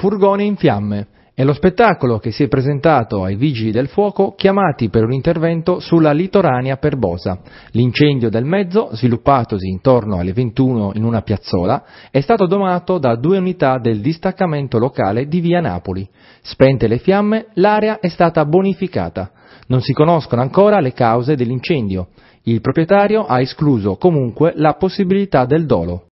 Furgone in fiamme è lo spettacolo che si è presentato ai vigili del fuoco chiamati per un intervento sulla litoranea perbosa. L'incendio del mezzo, sviluppatosi intorno alle 21 in una piazzola, è stato domato da due unità del distaccamento locale di via Napoli. Spente le fiamme, l'area è stata bonificata. Non si conoscono ancora le cause dell'incendio. Il proprietario ha escluso comunque la possibilità del dolo.